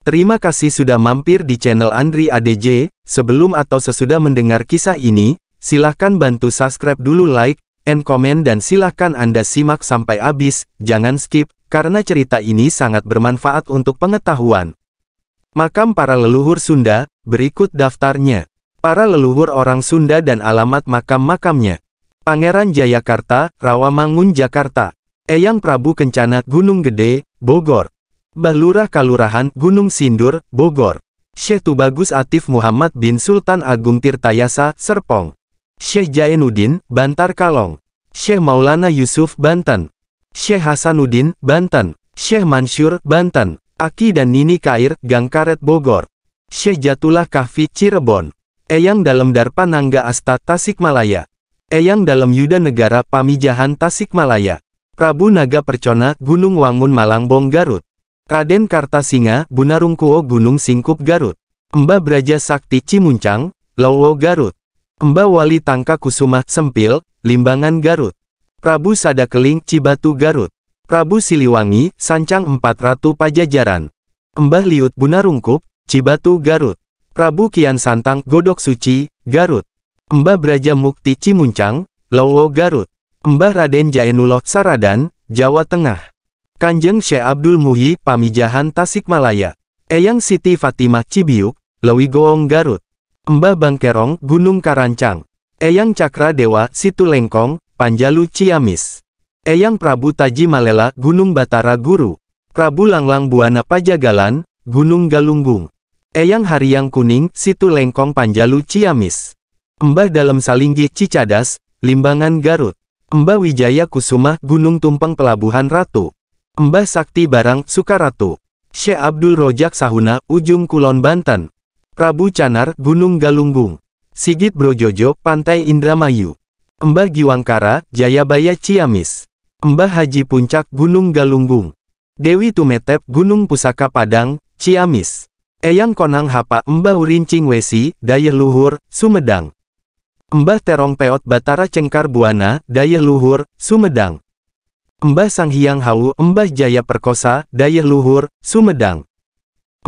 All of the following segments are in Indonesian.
Terima kasih sudah mampir di channel Andri ADJ, sebelum atau sesudah mendengar kisah ini, silahkan bantu subscribe dulu like, and comment dan silahkan Anda simak sampai habis, jangan skip, karena cerita ini sangat bermanfaat untuk pengetahuan. Makam para leluhur Sunda, berikut daftarnya. Para leluhur orang Sunda dan alamat makam-makamnya. Pangeran Jayakarta, Rawamangun Jakarta. Eyang Prabu Kencana, Gunung Gede, Bogor. Balurah Kalurahan, Gunung Sindur, Bogor. Syekh Tubagus Atif Muhammad bin Sultan Agung Tirtayasa, Serpong. Syekh Jainuddin, Bantar Kalong. Syekh Maulana Yusuf, Banten. Syekh Hasanuddin, Banten. Syekh Mansur, Banten. Aki dan Nini Kair, Gangkaret Bogor. Syekh Jatullah Kahfi, Cirebon. Eyang Dalam Darpa Nangga Asta, Tasikmalaya. Eyang Dalam Yuda Negara Pamijahan, Tasikmalaya. Prabu Naga Percona, Gunung Wangun Malangbong, Garut. Raden Kartasinga, Bunarungkuo Gunung Singkup Garut. Emba Braja Sakti Cimuncang, Lowo Garut. Emba Wali Tangka Kusuma, Sempil, Limbangan Garut. Prabu Sadakeling Cibatu Garut. Prabu Siliwangi, Sancang Empat Ratu Pajajaran. Embah Liut Bunarungkup, Cibatu Garut. Prabu Kian Santang Godok Suci, Garut. Embah Braja Mukti Cimuncang, Lowo Garut. Embah Raden Jaenuloh Saradan, Jawa Tengah. Kanjeng Syekh Abdul Muhi Pamijahan Tasikmalaya. Eyang Siti Fatimah Cibiuk, Lewi Goong Garut. Mbah Bangkerong Gunung Karancang. Eyang Cakra Dewa Situlengkong, Panjalu Ciamis. Eyang Prabu Taji Malela Gunung Batara Guru. Prabu Langlang Buana Pajagalan, Gunung Galunggung. Eyang Hariang Kuning Situlengkong Panjalu Ciamis. Mbah Dalem Salinggi Cicadas, Limbangan Garut. Mbah Wijaya Kusuma Gunung Tumpeng Pelabuhan Ratu. Mbah Sakti Barang, Sukaratu. Syekh Abdul Rojak Sahuna, Ujung Kulon Banten. Prabu Canar, Gunung Galunggung. Sigit Brojojo, Pantai Indramayu. Mbah Giwangkara, Jayabaya Ciamis. Mbah Haji Puncak, Gunung Galunggung. Dewi Tumetep, Gunung Pusaka Padang, Ciamis. Eyang Konang Hapa, Mbah Urincing Wesi, Dayeh Luhur, Sumedang. Mbah Terong Peot Batara Cengkar Buana, Dayeh Luhur, Sumedang. Mbah Sang Hyang Hau, Mbah Jaya Perkosa, Dayeh Luhur, Sumedang.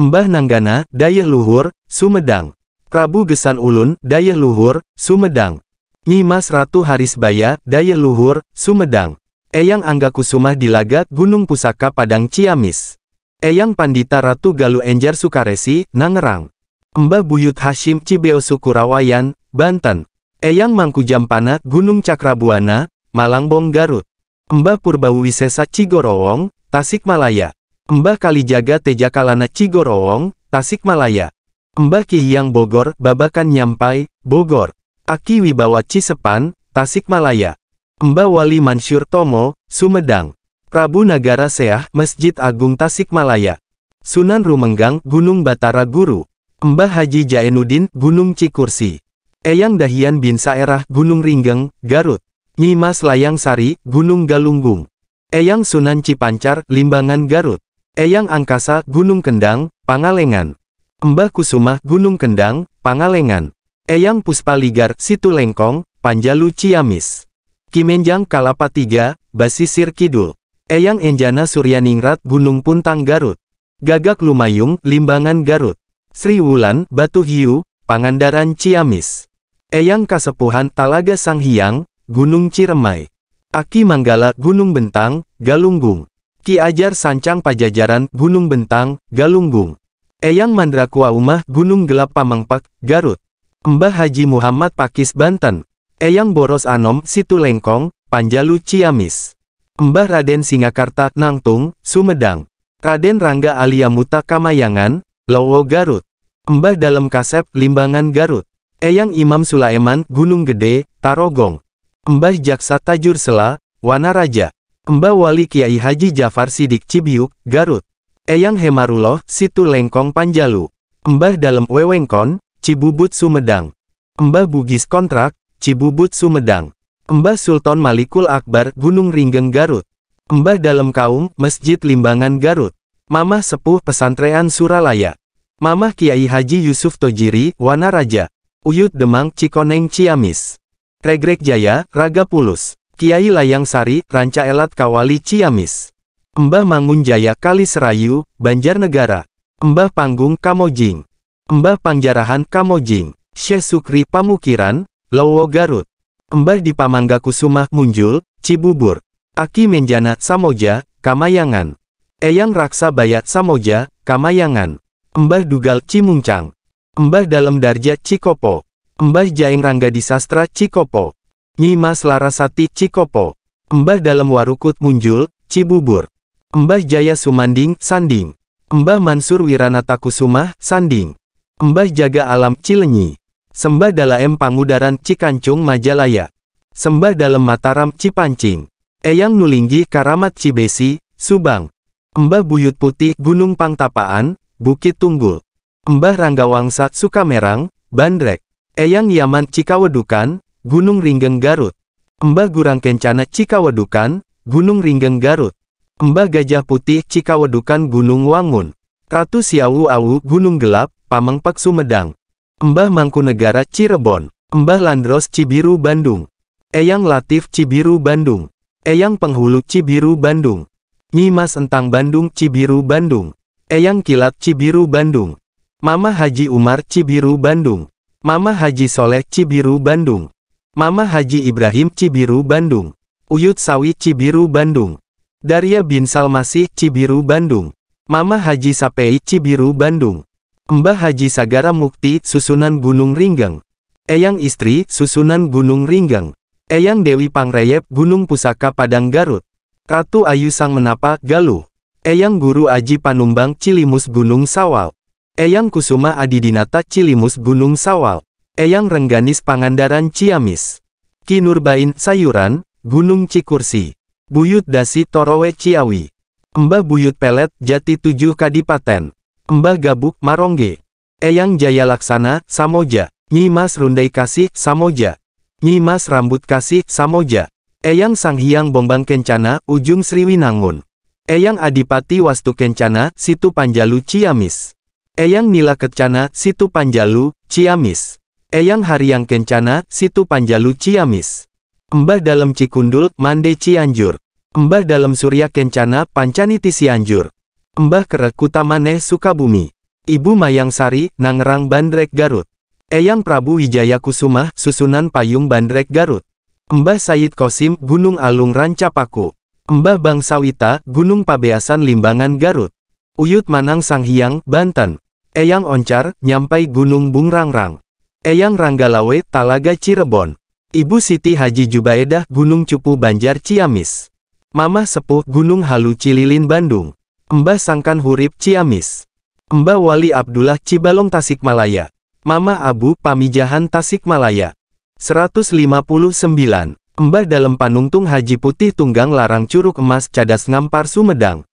Mbah Nanggana, Dayeh Luhur, Sumedang. Prabu Gesan Ulun, Dayeh Luhur, Sumedang. Nyimas Ratu Harisbaya, Dayeh Luhur, Sumedang. Eyang Angga Kusumah di Gunung Pusaka Padang Ciamis. Eyang Pandita Ratu Galu Enjar Sukaresi, Nangerang. Mbah Buyut Hashim Cibeo Sukurawayan, Banten. Eyang Mangku Jampana, Gunung Cakrabuana, Malangbong Garut. Mbah Purbawisesa Cigorowong, Tasikmalaya. Mbah Kalijaga Tejakalana Cigorowong, Tasikmalaya. Mbah Kihiyang Bogor, Babakan Nyampai, Bogor. Aki Wibawa Cisepan, Tasikmalaya. Mbah Wali Mansyur Tomo, Sumedang. Prabu Nagara Seah, Masjid Agung Tasikmalaya. Sunan Rumenggang, Gunung Batara Guru. Mbah Haji Jaenudin, Gunung Cikursi. Eyang Dahian bin Saerah, Gunung Ringgeng, Garut. Nyimas Layang Sari, Gunung Galunggung. Eyang Sunan Cipancar, Limbangan Garut. Eyang Angkasa, Gunung Kendang, Pangalengan. Mbah Kusuma, Gunung Kendang, Pangalengan. Eyang Puspaligar, Situ Lengkong, Panjalu Ciamis. Kimenjang Kalapa 3, Basisir Kidul. Eyang Enjana Suryaningrat, Gunung Puntang Garut. Gagak Lumayung, Limbangan Garut. Sri Wulan, Batu Hiu, Pangandaran Ciamis. Eyang Kasepuhan Talaga Sanghyang, Gunung Ciremai. Aki Manggala, Gunung Bentang, Galunggung. Ki Ajar Sancang Pajajaran, Gunung Bentang, Galunggung. Eyang Mandrakua Umah, Gunung Gelap Pamangpak, Garut. Mbah Haji Muhammad Pakis Banten. Eyang Boros Anom, Situ Lengkong, Panjalu Ciamis. Mbah Raden Singakarta, Nangtung, Sumedang. Raden Rangga Aliamuta Kamayangan, Lowo Garut. Mbah Dalem Kasep, Limbangan Garut. Eyang Imam Sulaiman, Gunung Gede, Tarogong. Mbah Jaksa Tajur Sela, Wanaraja. Mbah Wali Kiai Haji Jafar Sidik Cibiuk, Garut. Eyang Hemaruloh, Situ Lengkong Panjalu. Mbah Dalem Wewengkon, Cibubut Sumedang. Mbah Bugis Kontrak, Cibubut Sumedang. Mbah Sultan Malikul Akbar, Gunung Ringgeng Garut. Mbah Dalem Kaum, Masjid Limbangan Garut. Mamah Sepuh Pesantrean Suralaya. Mamah Kiai Haji Yusuf Tojiri, Wanaraja. Uyut Demang Cikoneng Ciamis. Regrek Jaya, Raga Pulus. Kiai Layang Sari, Ranca Elat Kawali Ciamis. Embah Mangun Jaya Kali Serayu, Banjarnegara. Embah Panggung Kamojing. Embah Pangjarahan Kamojing. Syekh Sukri Pamukiran, Lowo Garut. Embah Dipamangga Kusuma, Munjul, Cibubur. Aki Menjana, Samoja, Kamayangan. Eyang Raksa Bayat Samoja, Kamayangan. Embah Dugal Cimuncang, Embah Dalem Darja Cikopo. Mbah Jaing Rangga di sastra Cikopo. Nyimas Larasati Cikopo. Mbah Dalam Warukut Munjul, Cibubur. Mbah Jaya Sumanding, Sanding. Mbah Mansur Wiranata Kusumah, Sanding. Mbah Jaga Alam Cilenyi. Sembah dalam Pangudaran Cikancung Majalaya. Sembah Dalam Mataram Cipancing. Eyang Nulinggi Karamat Cibesi, Subang. Mbah Buyut Putih Gunung Pangtapaan, Bukit Tunggul. Mbah Ranggawangsa Sukamerang, Bandrek. Eyang Yaman Cikawedukan, Gunung Ringgeng Garut. Embah Gurang Kencana Cikawedukan, Gunung Ringgeng Garut. Embah Gajah Putih Cikawedukan Gunung Wangun. Ratu Siawu Awu Gunung Gelap, Pamengpek Sumedang. Embah Mangkunegara Cirebon. Embah Landros Cibiru Bandung. Eyang Latif Cibiru Bandung. Eyang Penghulu Cibiru Bandung. Nyimas Entang Bandung Cibiru Bandung. Eyang Kilat Cibiru Bandung. Mama Haji Umar Cibiru Bandung. Mama Haji Soleh Cibiru Bandung. Mama Haji Ibrahim Cibiru Bandung. Uyut Sawi Cibiru Bandung. Daria bin Salmasih Cibiru Bandung. Mama Haji Sapei Cibiru Bandung. Mbah Haji Sagara Mukti Susunan Gunung Ringgang, Eyang Istri Susunan Gunung Ringgang, Eyang Dewi Pangreyep Gunung Pusaka Padang Garut. Ratu Ayu Sang Menapa Galuh. Eyang Guru Aji Panumbang Cilimus Gunung Sawal. Eyang Kusuma Adidinata Cilimus Gunung Sawal. Eyang Rengganis Pangandaran Ciamis. Kinurba'in Sayuran, Gunung Cikursi. Buyut Dasi Torowe Ciawi. Mbah Buyut Pelet Jati Tujuh Kadipaten. Mbah Gabuk Marongge. Eyang Jaya Laksana Samoja. Nyimas Rundai Kasih Samoja. Nyimas Rambut Kasih Samoja. Eyang Sanghyang Bombang Kencana Ujung Sriwinangun. Eyang Adipati Wastu Kencana Situ Panjalu Ciamis. Eyang Nila Kencana, Situ Panjalu, Ciamis. Eyang Hariang Kencana, Situ Panjalu, Ciamis. Embah dalam Cikundul, Mande Cianjur. Embah dalam Surya Kencana, Pancaniti Cianjur. Embah Kerek Kutamane Sukabumi. Ibu Mayang Sari, Nangerang Bandrek Garut. Eyang Prabu Wijaya Kusuma, Susunan Payung Bandrek Garut. Embah Said Kosim, Gunung Alung Rancapaku. Embah Bang Sawita, Gunung Pabeasan Limbangan Garut. Uyut Manang Sang Hyang, Banten. Eyang Oncar, Nyampai Gunung Bung Rangrang. Eyang Ranggalawe, Talaga Cirebon. Ibu Siti Haji Jubaedah, Gunung Cupu Banjar Ciamis. Mama Sepuh, Gunung Halu Cililin Bandung. Mbah Sangkan Hurib, Ciamis. Mbah Wali Abdullah Cibalong Tasikmalaya. Mama Abu Pamijahan Tasikmalaya. 159. Mbah Dalem Panungtung Haji Putih Tunggang Larang Curug Emas Cadas Ngampar Sumedang.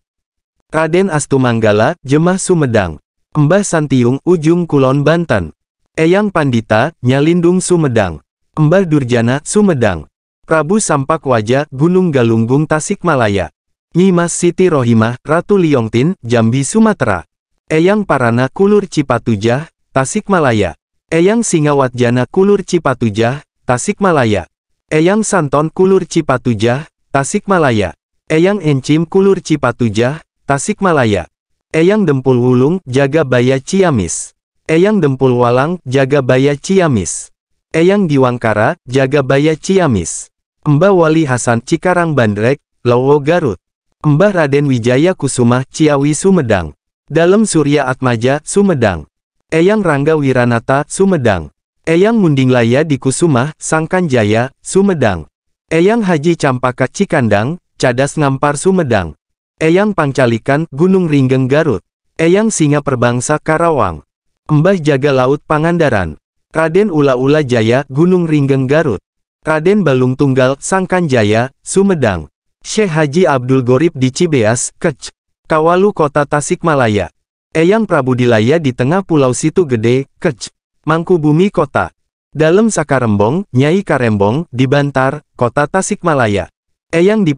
Raden Astumanggala, Jemaah Sumedang. Mbah Santiung, Ujung Kulon Banten. Eyang Pandita, Nyalindung Sumedang. Mbah Durjana, Sumedang. Prabu Sampak Wajah, Gunung Galunggung Tasikmalaya. Nyimas Siti Rohimah, Ratu Liongtin, Jambi Sumatera. Eyang Parana Kulur Cipatujah, Tasikmalaya. Eyang Singawatjana Kulur Cipatujah, Tasikmalaya. Eyang Santon Kulur Cipatujah, Tasikmalaya. Eyang Encim Kulur Cipatujah, Tasikmalaya. Eyang Dempul Wulung, jaga baya Ciamis. Eyang Dempul Walang, jaga baya Ciamis. Eyang Diwangkara, jaga baya Ciamis. Mbah Wali Hasan Cikarang Bandrek, Lowo Garut. Mbah Raden Wijaya Kusuma, Ciawi Sumedang. Dalem Surya Atmaja, Sumedang. Eyang Rangga Wiranata, Sumedang. Eyang Munding Laya di Kusuma, Sangkan Jaya, Sumedang. Eyang Haji Campaka Cikandang, Cadas Ngampar Sumedang. Eyang Pangcalikan, Gunung Ringgeng Garut. Eyang Singa Perbangsa Karawang. Embah Jaga Laut Pangandaran. Raden Ula-Ula Jaya, Gunung Ringgeng Garut. Raden Balung Tunggal, Sangkan Jaya Sumedang. Syekh Haji Abdul Gorib di Cibeas, Kec. Kawalu Kota Tasikmalaya. Eyang Prabu Dilaya di tengah Pulau Situ Gede, Kec. Mangkubumi Kota. Dalam Sakarembong, Nyai Karembong, di Bantar, Kota Tasikmalaya. Eyang di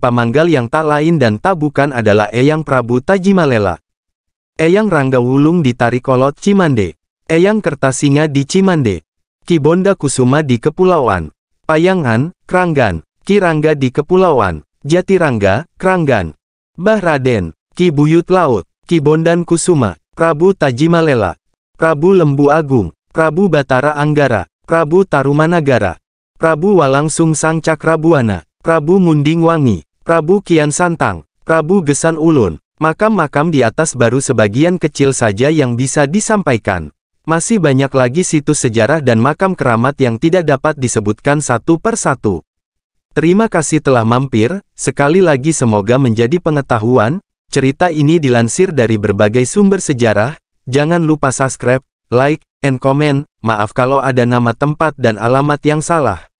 yang tak lain dan tak bukan adalah Eyang Prabu Tajimalela. Eyang Rangga Wulung di Tarikolot Cimande. Eyang Kertasinga di Cimande. Kibonda Kusuma di Kepulauan. Payangan, Kranggan. Kirangga di Kepulauan. Jatirangga, Kranggan. Bahraden, Raden, Ki Laut. Kibondan Kusuma. Prabu Tajimalela. Prabu Lembu Agung. Prabu Batara Anggara. Prabu Tarumanagara. Prabu Walangsung Sang Cakrabuana. Prabu Munding Wangi, Prabu Kian Santang, Prabu Gesan Ulun, makam-makam di atas baru sebagian kecil saja yang bisa disampaikan. Masih banyak lagi situs sejarah dan makam keramat yang tidak dapat disebutkan satu per satu. Terima kasih telah mampir, sekali lagi semoga menjadi pengetahuan, cerita ini dilansir dari berbagai sumber sejarah, jangan lupa subscribe, like, and comment, maaf kalau ada nama tempat dan alamat yang salah.